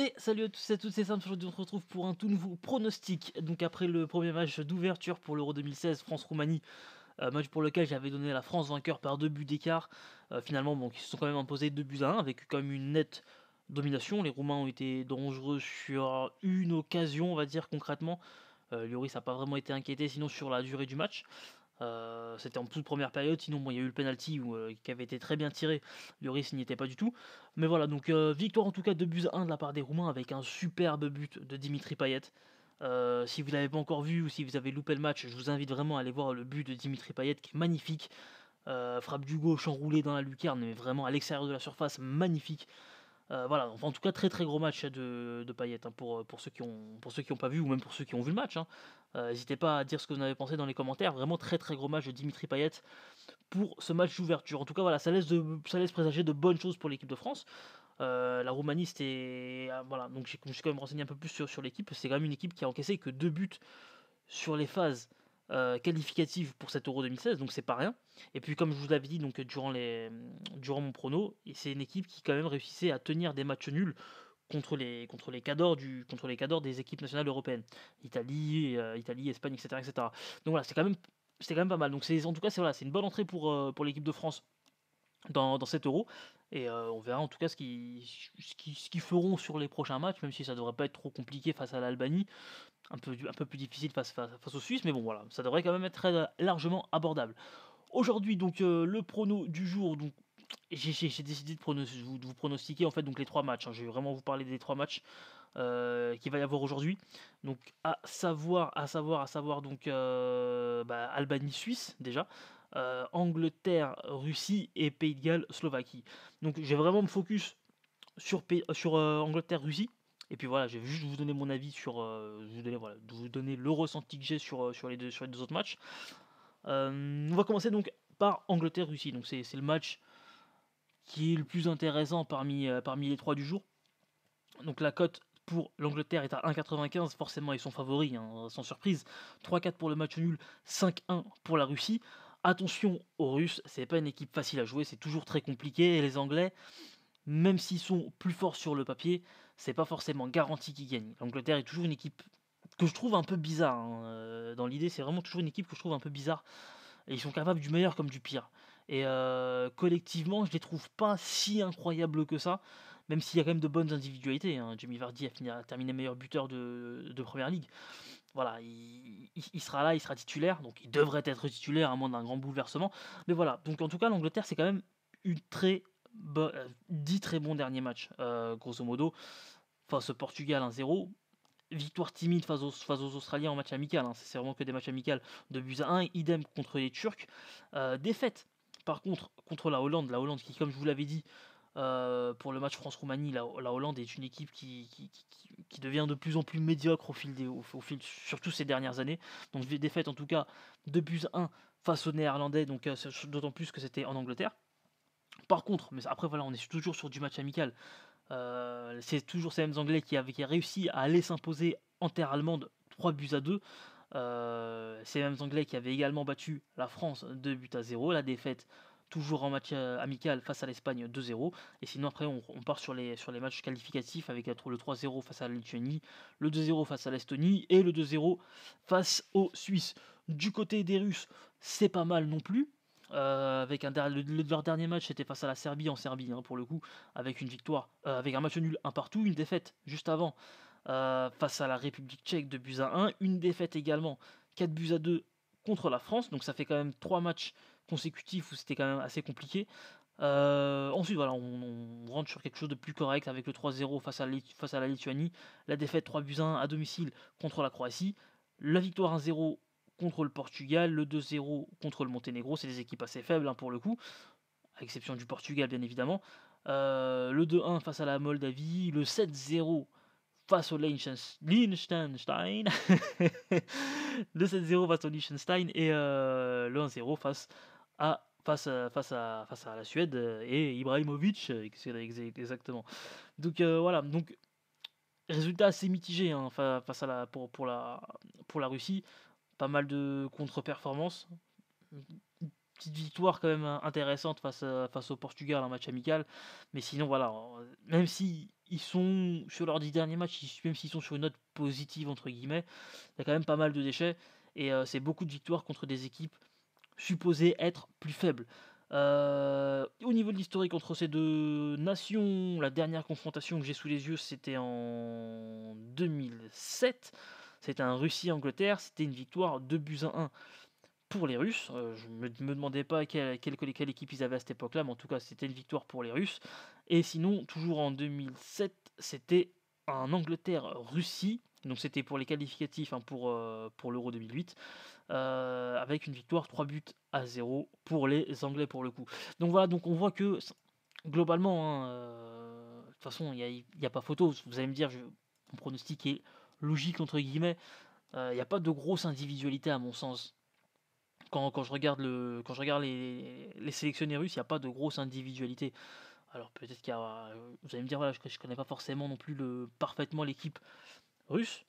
Et salut à tous et à toutes, c'est Sam, aujourd'hui on se retrouve pour un tout nouveau pronostic. Donc après le premier match d'ouverture pour l'Euro 2016 France-Roumanie, euh, match pour lequel j'avais donné la France vainqueur par deux buts d'écart, euh, finalement ils se sont quand même imposés deux buts à un avec quand même une nette domination. Les Roumains ont été dangereux sur une occasion, on va dire concrètement. Euh, Lloris n'a pas vraiment été inquiété sinon sur la durée du match. Euh, c'était en toute première période, sinon il y a eu le penalty euh, qui avait été très bien tiré. le risque n'y était pas du tout. Mais voilà, donc euh, victoire en tout cas de buts 1 de la part des Roumains avec un superbe but de Dimitri Payet. si vous ne l'avez pas encore vu ou si vous avez loupé le match, je vous invite vraiment à aller voir le but de Dimitri Payet qui est magnifique. frappe du gauche enroulée dans la lucarne, mais vraiment à l'extérieur de la surface, magnifique. Euh, voilà, en tout cas, très très gros match hein, de, de Payet hein, pour, euh, pour ceux qui pour ceux qui n'ont pas vu ou même pour ceux qui ont vu le match. Hein. Euh, n'hésitez pas à dire ce que vous en avez pensé dans les commentaires. Vraiment très très gros match de Dimitri Payet pour ce match d'ouverture. En tout cas, voilà, ça laisse, ça laisse présager de bonnes choses pour l'équipe de France. la Roumanie, c'était. Ah, voilà, donc je suis quand même renseigné un peu plus sur, sur l'équipe. C'est quand même une équipe qui a encaissé que deux buts sur les phases euh, qualificative pour cet Euro 2016, donc c'est pas rien. Et puis comme je vous l'avais dit donc, durant, les, durant mon prono, c'est une équipe qui quand même réussissait à tenir des matchs nuls contre les contre les cadors du contre les cadors des équipes nationales européennes Italie euh, Italie Espagne etc etc donc voilà c'est quand même c'est quand même pas mal donc c'est en tout cas c'est voilà une bonne entrée pour euh, pour l'équipe de France dans, dans cet euro et euh, on verra en tout cas ce qu'ils ce qui, feront sur les prochains matchs, même si ça ne devrait pas être trop compliqué face à l'Albanie. Un peu, un peu plus difficile face, face, aux Suisses, mais bon voilà, ça devrait quand même être euh, largement abordable. Aujourd'hui, donc euh, le prono du jour, j'ai décidé de, vous, pronostiquer en fait donc les trois matchs. Hein. Je vais vraiment vous parler des trois matchs qu'il va y avoir aujourd'hui. Donc à savoir, à savoir, à savoir donc bah, Albanie-Suisse déjà. Euh, Angleterre, Russie et Pays de Galles, Slovaquie. Donc je vais vraiment me focus sur, euh, Angleterre, Russie. Et puis voilà, je vais juste vous donner mon avis sur, euh, vous donner le ressenti que j'ai sur, sur, les deux, sur deux autres matchs. on va commencer donc par Angleterre-Russie. Donc c'est le match qui est le plus intéressant parmi, parmi les trois du jour. Donc la cote pour l'Angleterre est à 1,95. Forcément, ils sont favoris, hein, sans surprise. 3-4 pour le match nul, 5-1 pour la Russie. Attention aux Russes, c'est pas une équipe facile à jouer, c'est toujours très compliqué. Et les Anglais, même s'ils sont plus forts sur le papier, c'est pas forcément garanti qu'ils gagnent. L'Angleterre est toujours une équipe que je trouve un peu bizarre. Hein, euh, dans l'idée, c'est vraiment toujours une équipe que je trouve un peu bizarre. Et ils sont capables du meilleur comme du pire. Et euh, collectivement, je les trouve pas si incroyables que ça même s'il y a quand même de bonnes individualités. Jimmy hein. Jamie Vardy a, fini, terminé meilleur buteur de, de première ligue. Voilà, il, sera là, il sera titulaire, donc il devrait être titulaire à moins d'un grand bouleversement. Mais voilà, donc en tout cas, l'Angleterre, c'est quand même une très bon euh, très bons derniers matchs, euh, grosso modo, face au Portugal 1-0 victoire timide face aux, face aux, Australiens en match amical. Hein. C'est vraiment que des matchs amicaux de buts à 1. Idem contre les Turcs. Euh, défaite, par contre, contre la Hollande. La Hollande qui, comme je vous l'avais dit, euh, pour le match France-Roumanie, la, Hollande est une équipe qui, qui, devient de plus en plus médiocre au fil, des, au, fil surtout ces dernières années. Donc défaite en tout cas 2 buts 1 face aux Néerlandais, donc euh, d'autant plus que c'était en Angleterre. Par contre, mais après voilà, on est toujours sur du match amical. Euh, c'est toujours ces mêmes Anglais qui avaient réussi à aller s'imposer en terre allemande 3 buts à 2. Euh, ces mêmes Anglais qui avaient également battu la France 2 buts à 0. La défaite toujours en match euh, amical face à l'Espagne 2-0. Et sinon, après, on, part sur les, sur les matchs qualificatifs avec euh, le 3-0 face à la Lituanie, le 2-0 face à l'Estonie et le 2-0 face aux Suisses. Du côté des Russes, c'est pas mal non plus. Euh, avec un leur dernier match c'était face à la Serbie en Serbie hein, pour le coup avec une victoire avec un match nul un partout une défaite juste avant face à la République tchèque de buts à 1 une défaite également 4 buts à 2 contre la France donc ça fait quand même 3 matchs consécutifs où c'était quand même assez compliqué. Euh, ensuite, voilà, on, rentre sur quelque chose de plus correct avec le 3-0 face, à la, face à la Lituanie, la défaite 3 1 à domicile contre la Croatie, la victoire 1-0 contre le Portugal, le 2-0 contre le Monténégro, c'est des équipes assez faibles hein, pour le coup, à l'exception du Portugal bien évidemment, euh, le 2-1 face à la Moldavie, le 7-0 face au Liechtenstein, le 7-0 face au Liechtenstein et euh, le 1-0 face ah, face, à, face, à, face à la Suède euh, et Ibrahimovic, euh, exactement. Donc euh, voilà, donc résultat assez mitigé hein, face à la, pour, pour, la, pour la Russie. Pas mal de contre-performances. Petite victoire quand même hein, intéressante face, face au Portugal, un match amical. Mais sinon, voilà, même si ils sont sur leurs dix derniers matchs, même s'ils sont sur une note positive entre guillemets, il y a quand même pas mal de déchets et c'est beaucoup de victoires contre des équipes supposé être plus faible. Euh, au niveau de l'historique entre ces deux nations, la dernière confrontation que j'ai sous les yeux, c'était en 2007. C'était un Russie-Angleterre, c'était une victoire 2 buts à 1 pour les Russes. Euh, je ne me, demandais pas quelle, équipe ils avaient à cette époque-là, mais en tout cas, c'était une victoire pour les Russes. Et sinon, toujours en 2007, c'était un Angleterre-Russie donc c'était pour les qualificatifs hein, pour, euh, pour l'Euro 2008, euh, avec une victoire 3 buts à 0 pour les Anglais pour le coup. Donc voilà, donc on voit que globalement, hein, euh, de toute façon, il n'y a, pas photo. Vous allez me dire, je, mon pronostic est logique entre guillemets. Il n'y a pas de grosse individualité à mon sens. Quand, je regarde, le, quand je regarde les, sélectionnés russes, il n'y a pas de grosse individualité. Alors peut-être qu'il y a... Vous allez me dire, voilà, je ne connais pas forcément non plus le, parfaitement l'équipe russe.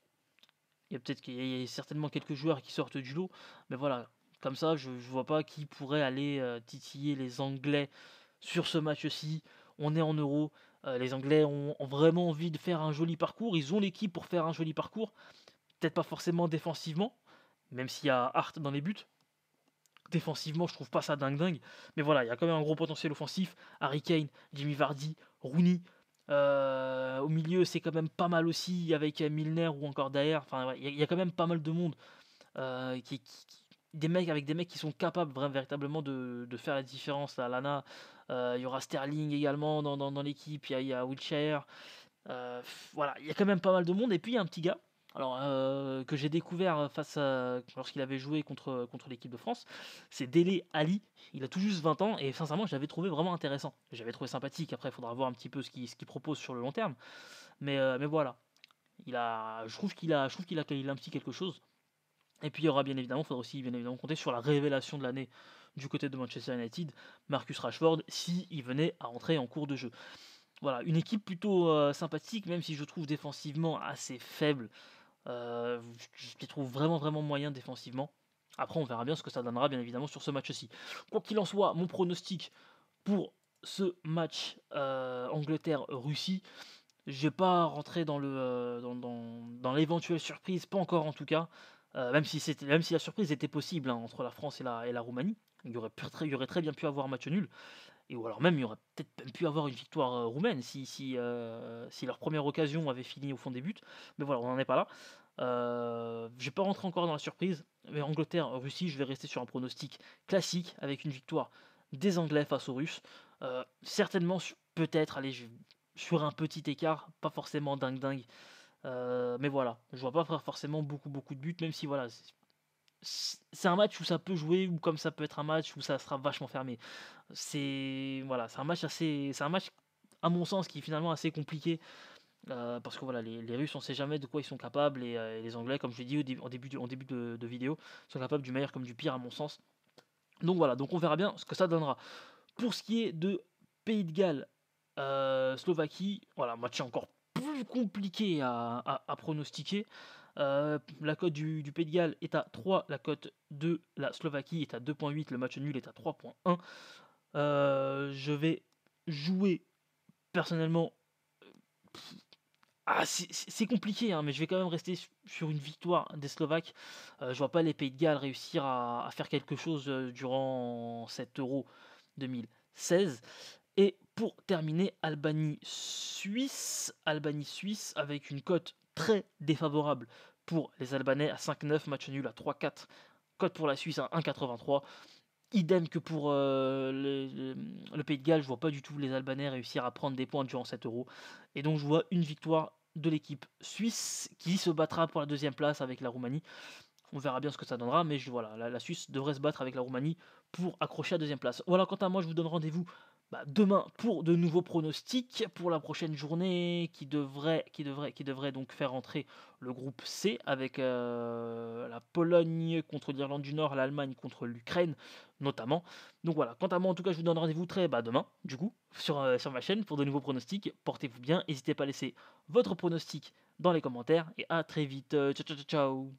Il y a peut-être qu'il y a certainement quelques joueurs qui sortent du lot, mais voilà, comme ça, je ne vois pas qui pourrait aller euh, titiller les Anglais sur ce match-ci. On est en euro. Euh, les Anglais ont, vraiment envie de faire un joli parcours. Ils ont l'équipe pour faire un joli parcours. Peut-être pas forcément défensivement, même s'il y a Hart dans les buts. Défensivement, je trouve pas ça dingue dingue. Mais voilà, il y a quand même un gros potentiel offensif. Harry Kane, Jimmy Vardy, Rooney, euh, au milieu, c'est quand même pas mal aussi avec Milner ou encore derrière. Enfin, il y, a quand même pas mal de monde euh, qui, des mecs avec des mecs qui sont capables vraiment, véritablement de, faire la différence. Lana, euh, il y aura Sterling également dans, l'équipe. Il y a, y a Wiltshire. voilà, il y a quand même pas mal de monde. Et puis il y a un petit gars alors, euh, que j'ai découvert euh, face lorsqu'il avait joué contre, contre l'équipe de France, c'est Dele Ali. Il a tout juste 20 ans et sincèrement, je l'avais trouvé vraiment intéressant. J'avais trouvé sympathique. Après, il faudra voir un petit peu ce qu'il, ce propose sur le long terme. Mais, euh, mais voilà. Il a, je trouve qu'il a, je trouve qu'il a, un petit quelque chose. Et puis il y aura bien évidemment, faudra aussi bien évidemment compter sur la révélation de l'année du côté de Manchester United, Marcus Rashford, si il venait à rentrer en cours de jeu. Voilà, une équipe plutôt sympathique, même si je trouve défensivement assez faible. Euh, je trouve vraiment, vraiment moyens défensivement. Après, on verra bien ce que ça donnera, bien évidemment, sur ce match-ci. Quoi qu'il en soit, mon pronostic pour ce match euh, Angleterre-Russie, j'ai pas rentré dans le euh, dans, l'éventuelle surprise, pas encore en tout cas. même, si c'était, même si la surprise était possible hein, entre la France et la, et la Roumanie, il y, aurait très, il y aurait très bien pu avoir un match nul et ou alors même il y aurait peut-être pu avoir une victoire euh, roumaine si, si, euh, si, leur première occasion avait fini au fond des buts. Mais voilà, on n'en est pas là. Euh, je ne vais pas rentrer encore dans la surprise, mais Angleterre-Russie, je vais rester sur un pronostic classique avec une victoire des Anglais face aux Russes. certainement, peut-être, allez, sur un petit écart, pas forcément dingue dingue. mais voilà, je vois pas forcément beaucoup beaucoup de buts, même si voilà, c'est un match où ça peut jouer ou comme ça peut être un match où ça sera vachement fermé. C'est voilà, c'est un match assez, c'est un match à mon sens qui est finalement assez compliqué euh, parce que voilà, les, Russes, on sait jamais de quoi ils sont capables, et, euh, les Anglais, comme je l'ai dit en début, de, en début de, vidéo, sont capables du meilleur comme du pire, à mon sens. Donc voilà, donc on verra bien ce que ça donnera. Pour ce qui est de Pays de Galles, euh, Slovaquie, voilà, match encore plus compliqué à, à pronostiquer. Euh, la cote du, Pays de Galles est à 3, la cote de la Slovaquie est à 2.8, le match nul est à 3.1. Euh, je vais jouer personnellement. Euh, ah, c'est compliqué, hein, mais je vais quand même rester sur une victoire des Slovaques. Je je vois pas les Pays de Galles réussir à, faire quelque chose durant cette Euro 2016. Et pour terminer, Albanie-Suisse. Albanie-Suisse avec une cote très défavorable pour les Albanais à 5-9, match nul à 3-4, cote pour la Suisse à 1,83. Idem que pour euh, le, Pays de Galles, je vois pas du tout les Albanais réussir à prendre des points durant 7 euros. Et donc je vois une victoire de l'équipe suisse qui se battra pour la deuxième place avec la Roumanie. On verra bien ce que ça donnera, mais je, voilà, la, la Suisse devrait se battre avec la Roumanie pour accrocher la deuxième place. Voilà, quant à moi, je vous donne rendez-vous bah, demain pour de nouveaux pronostics pour la prochaine journée qui devrait, qui devrait, qui devrait donc faire entrer le groupe C avec euh, la Pologne contre l'Irlande du Nord, l'Allemagne contre l'Ukraine notamment. Donc voilà, quant à moi en tout cas je vous donne rendez-vous très bah, demain du coup sur, euh, sur ma chaîne pour de nouveaux pronostics. Portez-vous bien, n'hésitez pas à laisser votre pronostic dans les commentaires et à très vite. Euh, ciao ciao ciao